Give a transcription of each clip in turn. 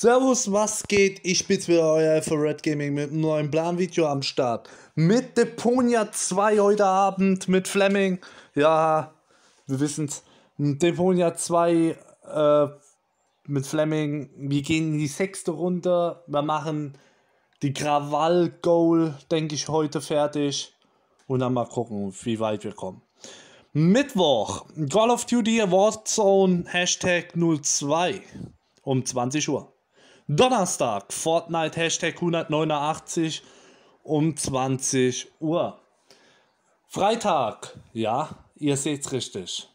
Servus, was geht? Ich bin's wieder, euer Alpha Red Gaming mit einem neuen Planvideo am Start. Mit Deponia 2 heute Abend, mit Fleming. Ja, wir wissen's. Deponia 2 äh, mit Fleming. Wir gehen in die sechste Runde. Wir machen die Krawall-Goal, denke ich, heute fertig. Und dann mal gucken, wie weit wir kommen. Mittwoch, Call of Duty Warzone Hashtag 02 um 20 Uhr. Donnerstag, Fortnite Hashtag 189 um 20 Uhr. Freitag, ja, ihr seht's richtig.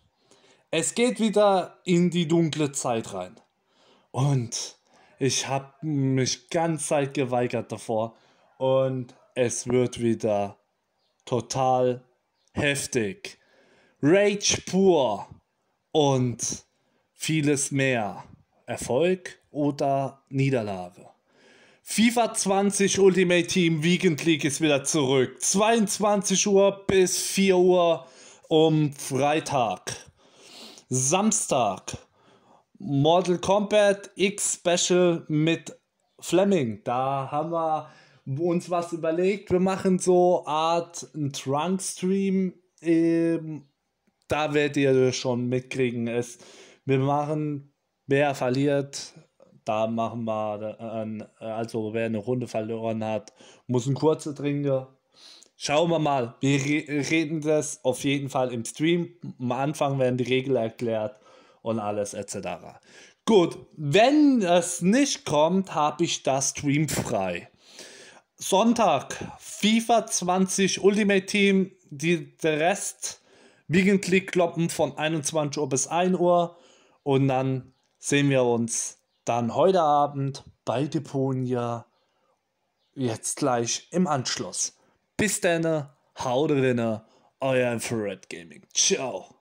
Es geht wieder in die dunkle Zeit rein. Und ich habe mich ganz Zeit geweigert davor. Und es wird wieder total heftig. Rage pur und vieles mehr. Erfolg oder Niederlage. FIFA 20 Ultimate Team Weekend League ist wieder zurück. 22 Uhr bis 4 Uhr um Freitag. Samstag Mortal Kombat X Special mit Fleming. Da haben wir uns was überlegt. Wir machen so Art einen Trunk-Stream. Ähm, da werdet ihr schon mitkriegen. Es, wir machen wer verliert, da machen wir, äh, also wer eine Runde verloren hat, muss ein kurze trinken. Schauen wir mal, wir reden das auf jeden Fall im Stream. Am Anfang werden die Regeln erklärt und alles etc. Gut, wenn es nicht kommt, habe ich das Stream frei. Sonntag, FIFA 20 Ultimate Team, die, der Rest, Wiegenklick kloppen von 21 Uhr bis 1 Uhr und dann sehen wir uns dann heute Abend bei Deponia. Jetzt gleich im Anschluss. Bis dann, haut rein, euer Infrared Gaming. Ciao.